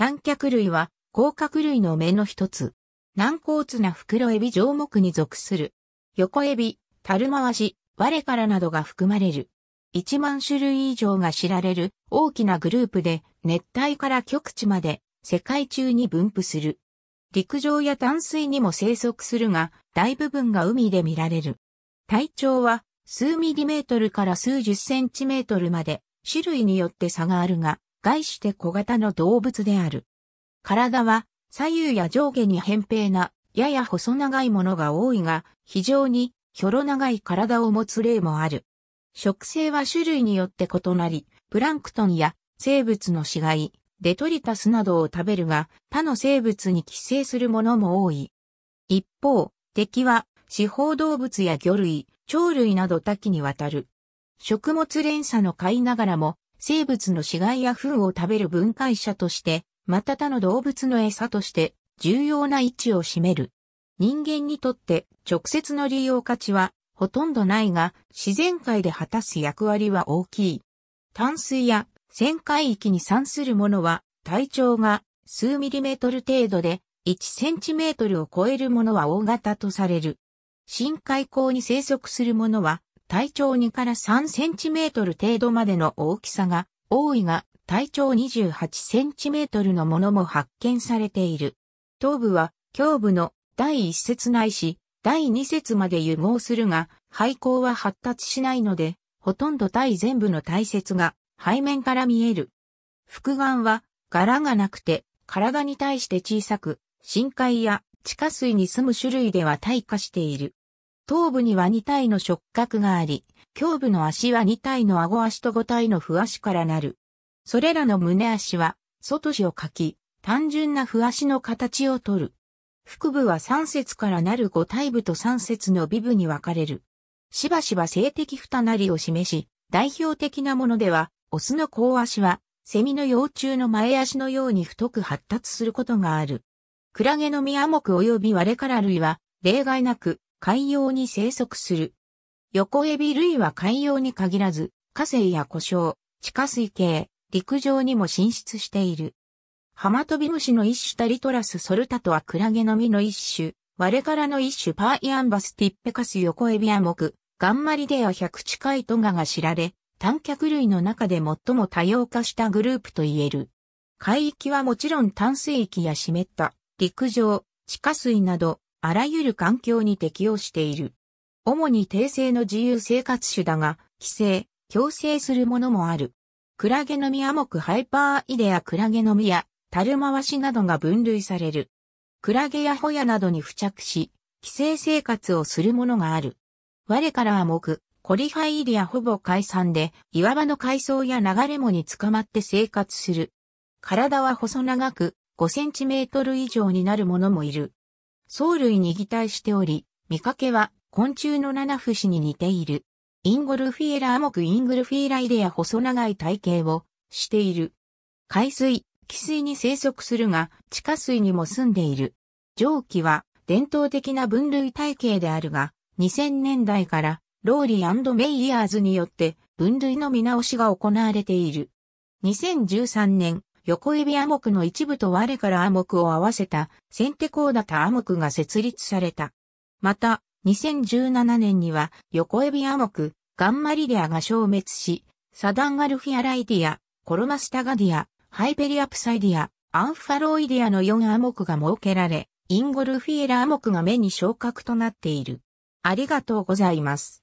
短脚類は甲殻類の目の一つ。軟骨な袋エビ上目に属する。横エビ、樽回し、我からなどが含まれる。1万種類以上が知られる大きなグループで熱帯から極地まで世界中に分布する。陸上や淡水にも生息するが、大部分が海で見られる。体長は数ミリメートルから数十センチメートルまで種類によって差があるが、概して小型の動物である。体は左右や上下に扁平な、やや細長いものが多いが、非常にひょろ長い体を持つ例もある。食性は種類によって異なり、プランクトンや生物の死骸、デトリタスなどを食べるが、他の生物に寄生するものも多い。一方、敵は、四方動物や魚類、鳥類など多岐にわたる。食物連鎖の飼いながらも、生物の死骸や糞を食べる分解者として、また他の動物の餌として重要な位置を占める。人間にとって直接の利用価値はほとんどないが、自然界で果たす役割は大きい。淡水や旋海域に産するものは体長が数ミリメートル程度で1センチメートルを超えるものは大型とされる。深海溝に生息するものは体長2から3センチメートル程度までの大きさが多いが、体長28センチメートルのものも発見されている。頭部は、胸部の第1節ないし、第2節まで融合するが、肺孔は発達しないので、ほとんど体全部の体節が背面から見える。複眼は柄がなくて体に対して小さく、深海や地下水に住む種類では退化している。頭部には2体の触覚があり、胸部の足は2体の顎足と5体のわ足からなる。それらの胸足は、外肢を書き、単純なわ足の形をとる。腹部は3節からなる5体部と3節の尾部に分かれる。しばしば性的ふたなりを示し、代表的なものでは、オスの後足は、セミの幼虫の前足のように太く発達することがある。クラゲの宮目及び割れから類は、例外なく、海洋に生息する。横エビ類は海洋に限らず、火星や湖沼、地下水系、陸上にも進出している。ハマトビムシの一種タリトラスソルタとはクラゲの実の一種、我れからの一種パーイアンバスティッペカス横エビアク、ガンマリデア100近いトガが知られ、単脚類の中で最も多様化したグループと言える。海域はもちろん淡水域や湿った陸上、地下水などあらゆる環境に適応している。主に定性の自由生活種だが、規制、強制するものもある。クラゲの実モクハイパーイデアクラゲの実や、タマ回しなどが分類される。クラゲやホヤなどに付着し、寄生生活をするものがある。我からは木、コリハイイデアほぼ解散で、岩場の海藻や流れ藻に捕まって生活する。体は細長く、5センチメートル以上になるものもいる。藻類に擬態しており、見かけは昆虫の七節に似ている。インゴルフィエラー目イングルフィーライデア細長い体型をしている。海水、汽水に生息するが、地下水にも住んでいる。蒸気は伝統的な分類体系であるが、2000年代からローリーメイヤーズによって分類の見直しが行われている。2013年、横指暗黙の一部と我から暗黙を合わせた、先手コーダタアモが設立された。また、2017年には、横指暗黙、ガンマリディアが消滅し、サダンガルフィアライディア、コロマスタガディア、ハイペリアプサイディア、アンファロイディアの4暗黙が設けられ、インゴルフィエラ暗黙が目に昇格となっている。ありがとうございます。